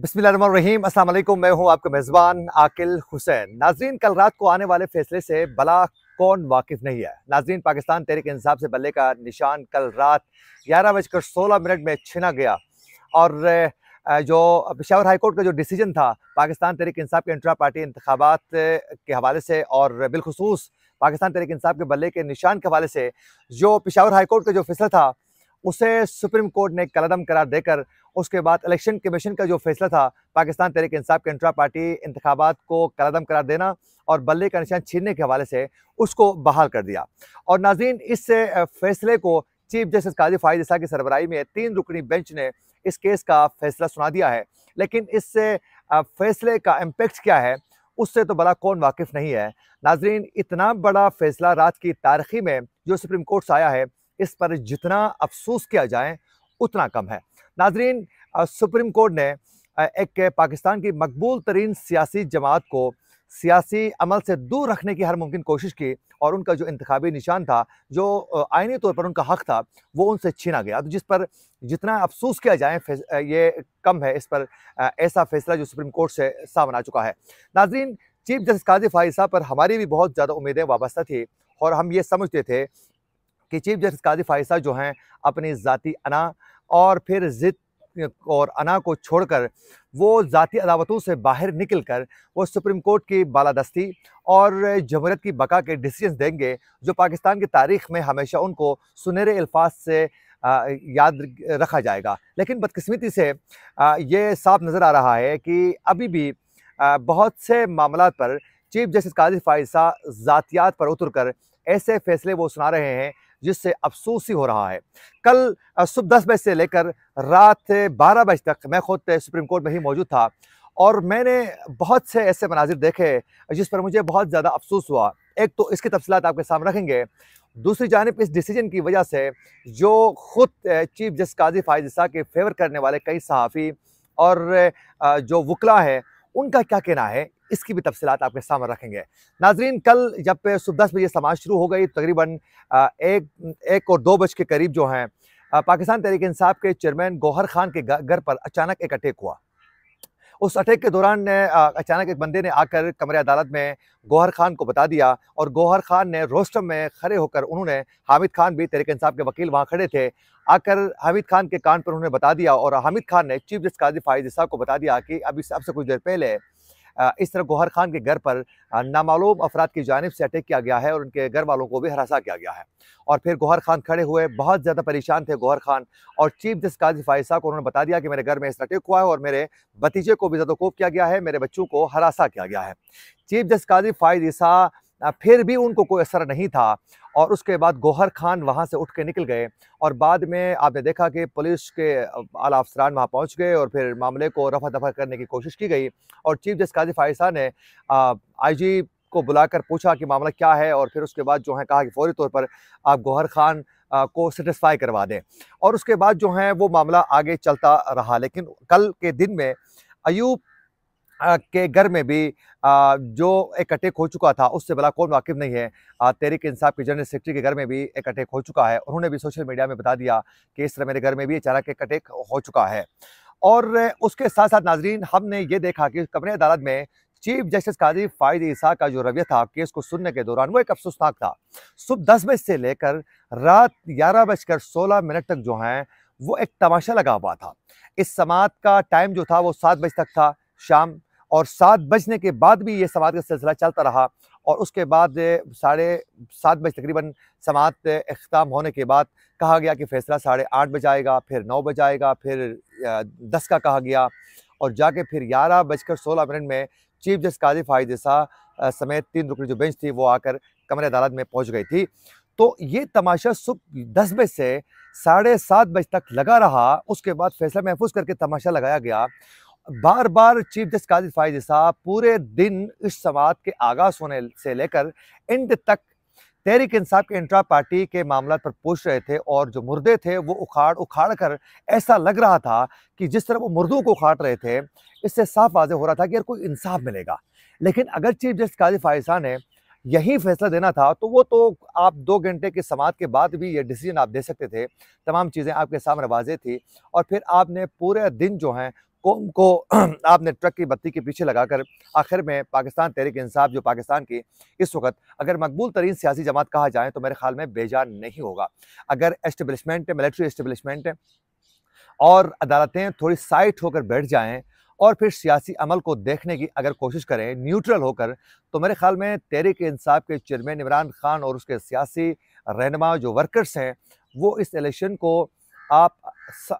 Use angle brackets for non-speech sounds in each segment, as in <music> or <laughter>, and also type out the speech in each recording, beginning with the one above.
बिस्मिल्लाहिर्रहमानिर्रहीम अस्सलाम मैं हूं आपका मेज़बान आकिल हुसैन नाजरीन कल रात को आने वाले फैसले से भला कौन वाकिफ नहीं है नाजरीन पाकिस्तान तहरीक इंसाफ से बल्ले का निशान कल रात ग्यारह बजकर सोलह मिनट में छिना गया और जो पेशावर हाईकोर्ट का जो डिसीजन था पाकिस्तान तहरीक इंसाफ के इंट्रा पार्टी इंतबात के हवाले से और बिलखसूस पाकिस्तान तहरीक इंसाफ के बल्ले के निशान के हवाले से जो पेशावर हाईकोर्ट का जो फैसला था उसे सुप्रीम कोर्ट ने कलदम करार देकर उसके बाद इलेक्शन कमीशन का जो फैसला था पाकिस्तान तहरीक इंसाफ के इंट्रा पार्टी इंतबात को कलदम करार देना और बल्ले का निशान छीनने के हवाले से उसको बहाल कर दिया और नाजीन इस फैसले को चीफ जस्टिस काजी फायद की सरबराही में तीन रुकनी बेंच ने इस केस का फैसला सुना दिया है लेकिन इस फैसले का इम्पेक्ट क्या है उससे तो बड़ा कौन वाकिफ नहीं है नाजरीन इतना बड़ा फैसला रात की तारीखी में जो सुप्रीम कोर्ट से आया है इस पर जितना अफसोस किया जाए उतना कम है नाजरीन सुप्रीम कोर्ट ने एक पाकिस्तान की मकबूल तरीन सियासी जमात को सियासी अमल से दूर रखने की हर मुमकिन कोशिश की और उनका जो इंतबी निशान था जो आइनी तौर पर उनका हक था वो उनसे छीना गया तो जिस पर जितना अफसोस किया जाए ये कम है इस पर ऐसा फैसला जो सुप्रीम कोर्ट से सामने आ चुका है नाजरीन चीफ जस्टिस आई साहब पर हमारी भी बहुत ज़्यादा उम्मीदें वाबस्ता थी और हम ये समझते थे कि चीफ जस्टिस काजी फाइसा जो हैं अपनी ज़ाती अना और फिर ज़िद और अना को छोड़कर वो ज़ाती अदावतों से बाहर निकल कर वो सुप्रीम कोर्ट की बालादस्ती और जमहूरत की बका के डिसीजन देंगे जो पाकिस्तान की तारीख में हमेशा उनको सुनहरे अल्फाज से याद रखा जाएगा लेकिन बदकस्मती से ये साफ नज़र आ रहा है कि अभी भी बहुत से मामला पर चीफ जस्टिस काजी फाइसा ज़ातियात पर उतर कर ऐसे फैसले वो सुना रहे हैं जिससे अफसोस ही हो रहा है कल सुबह दस बजे से लेकर रात बारह बजे तक मैं खुद सुप्रीम कोर्ट में ही मौजूद था और मैंने बहुत से ऐसे मनाजिर देखे जिस पर मुझे बहुत ज़्यादा अफसोस हुआ एक तो इसकी तफसलत आपके सामने रखेंगे दूसरी जानब इस डिसीजन की वजह से जो ख़ुद चीफ जस्टिस काजी फायदा के फेवर करने वाले कई सहाफ़ी और जो वकला है उनका क्या कहना है इसकी भी तफसीत आपके सामने रखेंगे नाजरीन कल जब सुबह दस बजे समाज शुरू हो गई तकरीबन एक एक और दो बज के करीब जो हैं पाकिस्तान तहरीक इंसाफ के चेयरमैन गौहर खान के घर पर अचानक एक अटैक हुआ उस अटैक के दौरान अचानक एक बंदे ने आकर कमरे अदालत में गौहर खान को बता दिया और गौहर खान ने रोस्टम में खड़े होकर उन्होंने हामिद खान भी तहरीक इंसाफ के वकील वहाँ खड़े थे आकर हामिद खान के कान पर उन्होंने बता दिया और हामिद खान ने चीफ जस्टिस काजी फायद साहब को बता दिया कि अभी सबसे कुछ देर पहले इस तरह गोहर खान के घर पर नामालूम अफराद की जानब से अटैक किया गया है और उनके घर वालों को भी हरासा किया गया है और फिर गौहर खान खड़े हुए बहुत ज़्यादा परेशान थे गोहर खान और चीफ जस्ट काजी फायसा को उन्होंने बता दिया कि मेरे घर में इस अटैक हुआ है और मेरे भतीजे को भी ज़्यादा किया गया है मेरे बच्चों को हरासा किया गया है चीफ जस्ट काजी फायद फिर भी उनको कोई असर नहीं था और उसके बाद गोहर खान वहाँ से उठ के निकल गए और बाद में आपने देखा कि पुलिस के आला अफसरान वहाँ पहुँच गए और फिर मामले को रफा दफा करने की कोशिश की गई और चीफ जस्टिस काजी फायसा ने आईजी को बुलाकर पूछा कि मामला क्या है और फिर उसके बाद जो है कहा कि फौरी तौर पर आप गौहर खान को सेटिस्फाई करवा दें और उसके बाद जो है वो मामला आगे चलता रहा लेकिन कल के दिन में अयूब के घर में भी जो एक अटैक हो चुका था उससे भला कौन वाकिफ नहीं है तहरीक इंसाफ के जनरल सेक्रेटरी के घर में भी एक अटैक हो चुका है उन्होंने भी सोशल मीडिया में बता दिया कि इस तरह मेरे घर में भी अचानक एक अटैक हो चुका है और उसके साथ साथ नाजरीन हमने ये देखा कि कमरे अदालत में चीफ जस्टिस काजी फायद ईसा का जो रवैया था केस को सुनने के दौरान वो एक अफसोसनाक था सुबह दस बजे से लेकर रात ग्यारह बजकर सोलह मिनट तक जो है वो एक तमाशा लगा हुआ था इस समात का टाइम जो था वो सात बजे तक था शाम और सात बजने के बाद भी ये समात का सिलसिला चलता रहा और उसके बाद साढ़े सात बजे तकरीबन समात अख्ताम होने के बाद कहा गया कि फ़ैसला साढ़े आठ बजे आएगा फिर नौ बजे आएगा फिर दस का कहा गया और जाके फिर ग्यारह बजकर सोलह मिनट में चीफ जस्टिस काजी फायदेसा समेत तीन रुकड़ी जो बेंच थी वो आकर कमरे अदालत में पहुँच गई थी तो ये तमाशा सुबह दस बजे से साढ़े सात बजे तक लगा रहा उसके बाद फैसला महफूज करके तमाशा लगाया गया बार बार चीफ जस्टिस काजिर फाइज साहब पूरे दिन इस समात के आगाज़ होने से लेकर एंड तक तहरीक इंसाफ के इंट्रा पार्टी के मामला पर पूछ रहे थे और जो मुर्दे थे वो उखाड़ उखाड़ कर ऐसा लग रहा था कि जिस तरह वो मुर्दों को उखाड़ रहे थे इससे साफ वाजह हो रहा था कि यार कोई इंसाफ मिलेगा लेकिन अगर चीफ जस्टिस काजी फायसा ने यही फैसला देना था तो वो तो आप दो घंटे के समात के बाद भी ये डिसीजन आप दे सकते थे तमाम चीज़ें आपके सामने वाजे थी और फिर आपने पूरे दिन जो हैं कौम को <clears throat> आपने ट्रक की बत्ती के पीछे लगाकर आखिर में पाकिस्तान तहरीक इंसाफ जो पाकिस्तान की इस वक्त अगर मकबूल तरीन सियासी जमात कहा जाए तो मेरे ख्याल में बेजान नहीं होगा अगर इस्टबलिशमेंट मिलट्री मिलिट्री इस्टबलिशमेंट और अदालतें थोड़ी साइट होकर बैठ जाएँ और फिर सियासी अमल को देखने की अगर कोशिश करें न्यूट्रल होकर तो मेरे ख्याल में तहरीक इंसाफ के चेयरमैन इमरान खान और उसके सियासी रहनमा जो वर्कर्स हैं वो इस इलेक्शन को आप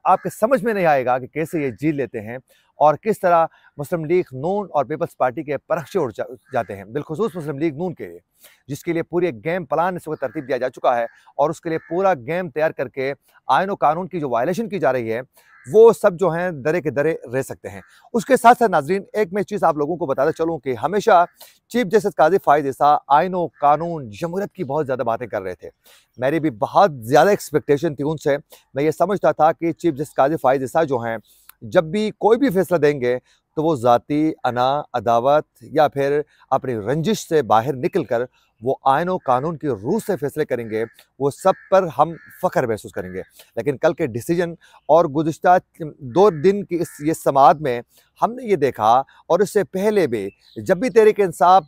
आपके समझ में नहीं आएगा कि कैसे ये जी लेते हैं और किस तरह मुस्लिम लीग नून और पीपल्स पार्टी के परक्षे उड़ जा, जाते हैं बिलखसूस मुस्लिम लीग नून के लिए जिसके लिए पूरे गेम प्लान इस वक्त तरतीब दिया जा चुका है और उसके लिए पूरा गेम तैयार करके आयन कानून की जो वायलेशन की जा रही है वो सब जो हैं दरे के दरे रह सकते हैं उसके साथ साथ नाजरीन एक मैं चीज़ आप लोगों को बताता चलूँ कि हमेशा चीफ जस्टिस काजी फायद ईसा आइनों कानून जमूरत की बहुत ज़्यादा बातें कर रहे थे मेरी भी बहुत ज़्यादा एक्सपेक्टेशन थी उनसे मैं ये समझता था कि चीफ जस्टिस काजी फायद जो हैं जब भी कोई भी फैसला देंगे तो वो ज़ाती अना अदावत या फिर अपनी रंजिश से बाहर निकल कर वो आयन और कानून की रूह से फैसले करेंगे वो सब पर हम फ़ख्र महसूस करेंगे लेकिन कल के डिसीजन और गुज्त दो दिन की इस ये समाज में हमने ये देखा और इससे पहले भी जब भी तहरीक इंसाफ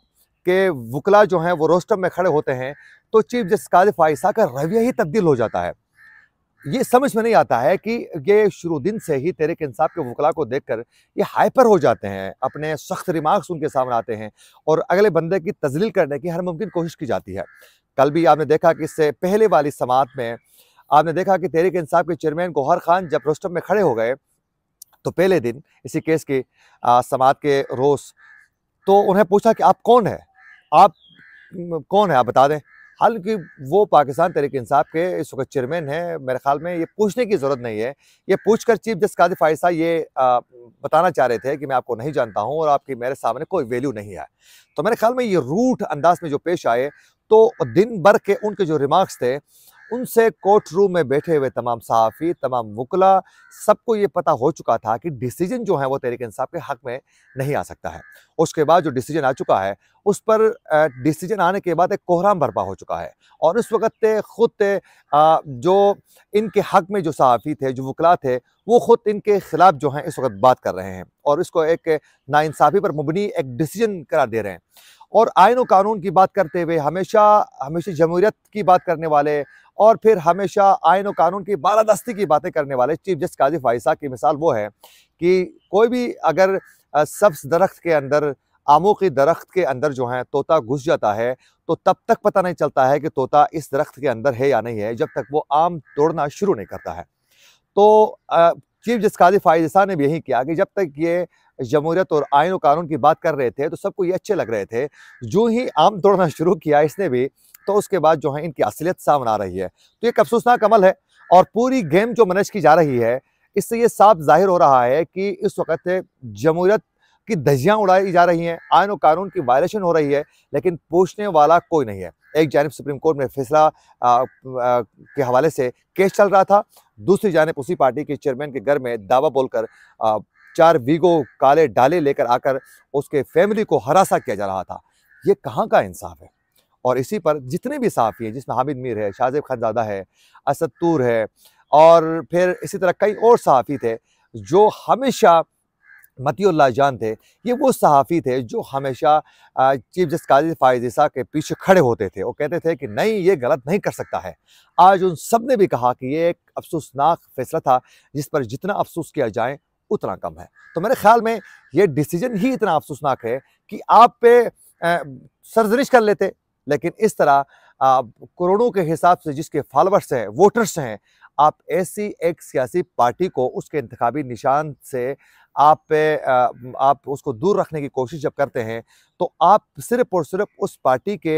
के वकला जो हैं वो रोस्टम में खड़े होते हैं तो चीफ जस्टिस काजिफ आयसा का रवैया ही तब्दील हो जाता है ये समझ में नहीं आता है कि ये शुरू दिन से ही के इंसाफ के वकला को देखकर ये हाइपर हो जाते हैं अपने सख्त रिमार्क्स उनके सामने आते हैं और अगले बंदे की तजलील करने की हर मुमकिन कोशिश की जाती है कल भी आपने देखा कि इससे पहले वाली समात में आपने देखा कि के इंसाफ के चेयरमैन गौहर खान जब रोस्टम में खड़े हो गए तो पहले दिन इसी केस के समात के रोज़ तो उन्हें पूछा कि आप कौन है आप कौन है आप बता दें हालांकि वो पाकिस्तान तहरीक इंसाफ के इस वक्त चेयरमैन हैं मेरे ख्याल में ये पूछने की ज़रूरत नहीं है ये पूछकर चीफ जस्टिस कादिफ आयसा ये आ, बताना चाह रहे थे कि मैं आपको नहीं जानता हूँ और आपकी मेरे सामने कोई वैल्यू नहीं है तो मेरे ख्याल में ये रूठ अंदाज में जो पेश आए तो दिन भर के उनके जो रिमार्क्स थे उनसे कोर्ट रूम में बैठे हुए तमाम सहाफ़ी तमाम वकला सबको ये पता हो चुका था कि डिसीजन जो है वो तहरीक इंसाफ के हक़ में नहीं आ सकता है उसके बाद जो डिसीजन आ चुका है उस पर डिसीजन आने के बाद एक कोहराम भरपा हो चुका है और उस वक्त ख़ुद जो इनके हक़ में जो सहाफ़ी थे जो वकला थे वो ख़ुद इनके ख़िलाफ़ जो हैं इस वक्त बात कर रहे हैं और इसको एक नाइंसाफ़ी पर मबनी एक डिसीजन करा दे रहे हैं और आयन व कानून की बात करते हुए हमेशा हमेशा जमहूरियत की बात करने वाले और फिर हमेशा आयन और कानून की बालादस्ती की बातें करने वाले चीफ जस्टिस काजी आयसा की मिसाल वो है कि कोई भी अगर सब्स दरख्त के अंदर आमों के दरख्त के अंदर जो है तोता घुस जाता है तो तब तक पता नहीं चलता है कि तोता इस दरख्त के अंदर है या नहीं है जब तक वो आम तोड़ना शुरू नहीं करता है तो चीफ जस्टिस काजी फाइजा ने भी यही किया कि जब तक ये जमहूरियत और आयन और कानून की बात कर रहे थे तो सबको ये अच्छे लग रहे थे जो ही आम तोड़ना शुरू किया इसने भी तो उसके बाद जो है इनकी असलियत सामने आ रही है तो एक अफसोसनाक अमल है और पूरी गेम जो मैनेज की जा रही है इससे ये साफ जाहिर हो रहा है कि इस वक्त जमहूरियत की धजियाँ उड़ाई जा रही हैं आयन कानून की वायलेशन हो रही है लेकिन पूछने वाला कोई नहीं है एक जानब सुप्रीम कोर्ट में फैसला के हवाले से केस चल रहा था दूसरी जानब उसी पार्टी के चेयरमैन के घर में दावा बोलकर चार वीगो काले डाले लेकर आकर उसके फैमिली को हरासा किया जा रहा था ये कहाँ का इंसाफ है और इसी पर जितने भी साफ़ी हैं जिसमें हामिद मीर है शाहजेब खानजादा है असदूर है और फिर इसी तरह कई और सहाफ़ी थे जो हमेशा मतील्ला जान थे ये वो सहाफ़ी थे जो हमेशा चीफ जस्टिस काजी फ़ायज़ा के पीछे खड़े होते थे वो कहते थे कि नहीं ये गलत नहीं कर सकता है आज उन सब ने भी कहा कि ये एक अफसोसनाक फैसला था जिस पर जितना अफसोस किया जाए उतना कम है तो मेरे ख्याल में ये डिसीजन ही इतना अफसोसनाक है कि आप पे सरजरिश कर लेते लेकिन इस तरह करोड़ों के हिसाब से जिसके फॉलोअर्स हैं वोटर्स हैं आप ऐसी एक सियासी पार्टी को उसके इंतबी निशान से आप आप उसको दूर रखने की कोशिश जब करते हैं तो आप सिर्फ और सिर्फ उस पार्टी के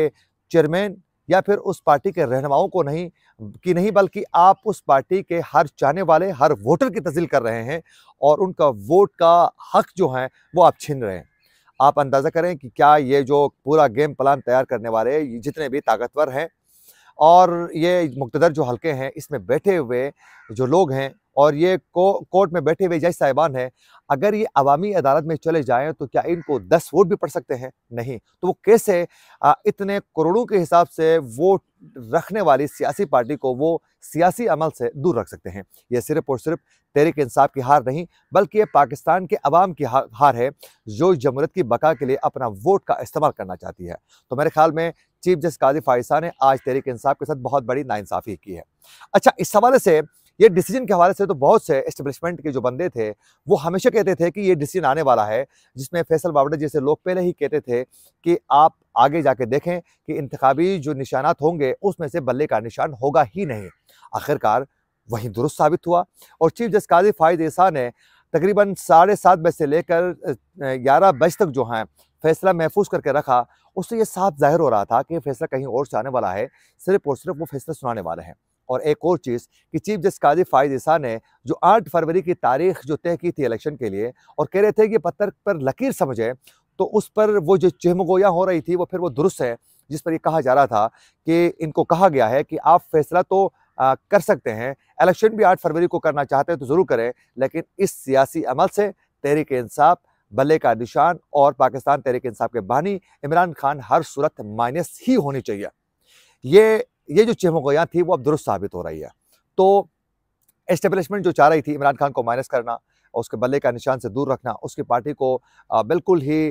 चेयरमैन या फिर उस पार्टी के रहनुमाओं को नहीं कि नहीं बल्कि आप उस पार्टी के हर चाहने वाले हर वोटर की तजील कर रहे हैं और उनका वोट का हक जो है वो आप छीन रहे हैं आप अंदाज़ा करें कि क्या ये जो पूरा गेम प्लान तैयार करने वाले जितने भी ताकतवर हैं और ये मुख्तर जो हल्के हैं इसमें बैठे हुए जो लोग हैं और ये को कोर्ट में बैठे हुए जज साहिबान हैं अगर ये अवामी अदालत में चले जाएं तो क्या इनको दस वोट भी पड़ सकते हैं नहीं तो वो कैसे इतने करोड़ों के हिसाब से वोट रखने वाली सियासी पार्टी को वो सियासी अमल से दूर रख सकते हैं ये सिर्फ और सिर्फ तहरीक इंसाफ की हार नहीं बल्कि ये पाकिस्तान के अवाम की हार है जो जमहूरत की बका के लिए अपना वोट का इस्तेमाल करना चाहती है तो मेरे ख्याल में चीफ जस्टिस काजी फायसा ने आज तहरीक इंसाफ के साथ बहुत बड़ी नाइंसाफ़ी की है अच्छा इस हवाले से ये डिसीजन के हवाले से तो बहुत से एस्टेब्लिशमेंट के जो बंदे थे वो हमेशा कहते थे कि ये डिसीजन आने वाला है जिसमें फैसल बाबड़े जैसे लोग पहले ही कहते थे कि आप आगे जाके देखें कि इंतबी जो निशानात होंगे उसमें से बल्ले का निशान होगा ही नहीं आखिरकार वहीं दुरुस्त साबित हुआ और चीफ जस्टिस काजी फायद ईसा ने तकरीबन साढ़े सात बजे से लेकर ग्यारह बजे तक जो हैं फैसला महफूज करके रखा उससे ये साफ जाहिर हो रहा था कि फैसला कहीं और से आने वाला है सिर्फ और सिर्फ वो फैसला सुनाने वाले हैं और एक और चीज़ कि चीफ जस्टिस काजी फायद ईसा ने जो 8 फरवरी की तारीख जो तय की थी इलेक्शन के लिए और कह रहे थे कि पत्थर पर लकीर समझे तो उस पर वो जो चहमगोया हो रही थी वो फिर वो दुरुस्त है जिस पर ये कहा जा रहा था कि इनको कहा गया है कि आप फैसला तो आ, कर सकते हैं इलेक्शन भी आठ फरवरी को करना चाहते हैं तो ज़रूर करें लेकिन इस सियासी अमल से तहरीक इंसाफ बल्ले का निशान और पाकिस्तान तहरीक इंसाफ के बानी इमरान खान हर सूरत माइनस ही होनी चाहिए ये ये जो चेमोगोया थी वो अब दुरुस्त साबित हो रही है तो इस्टेब्लिशमेंट जो चाह रही थी इमरान खान को माइनस करना उसके बल्ले का निशान से दूर रखना उसकी पार्टी को बिल्कुल ही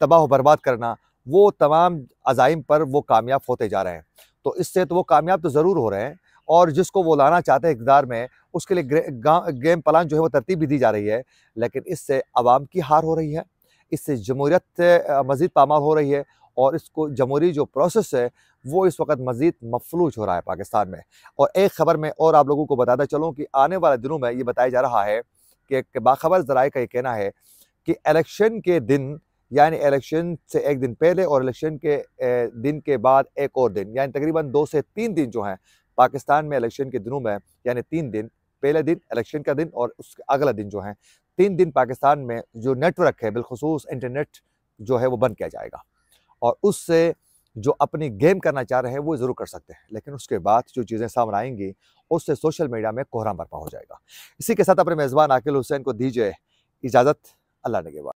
तबाह बर्बाद करना वो तमाम अजाइम पर वो कामयाब होते जा रहे हैं तो इससे तो वो कामयाब तो ज़रूर हो रहे हैं और जिसको वो लाना चाहते हैं इकदार में उसके लिए गेम प्लान जो है वो तरतीब भी दी जा रही है लेकिन इससे आवाम की हार हो रही है इससे जमहूरियत मज़ीद पामाल हो रही है और इसको जमहूरी जो प्रोसेस है वो इस वक्त मज़ीद मफलूज हो रहा है पाकिस्तान में और एक ख़बर में और आप लोगों को बताता चलूँ कि आने वाले दिनों में ये बताया जा रहा है कि एक बाखबर ज़राए का ये कहना है कि इलेक्शन के दिन यानी इलेक्शन से एक दिन पहले और इलेक्शन के दिन के बाद एक और दिन यानी तकरीबन दो से तीन दिन जो हैं पाकिस्तान में इलेक्शन के दिनों में यानी तीन दिन पहले दिन इलेक्शन का दिन और उसके अगला दिन जो है तीन दिन पाकिस्तान में जो नेटवर्क है बिलखसूस इंटरनेट जो है वो बंद किया जाएगा और उससे जो अपनी गेम करना चाह रहे हैं वो ज़रूर कर सकते हैं लेकिन उसके बाद जो चीज़ें सामने आएंगी उससे सोशल मीडिया में कोहरा बरपा हो जाएगा इसी के साथ अपने मेज़बान आकिल हुसैन को दीजिए इजाज़त अल्लाह ने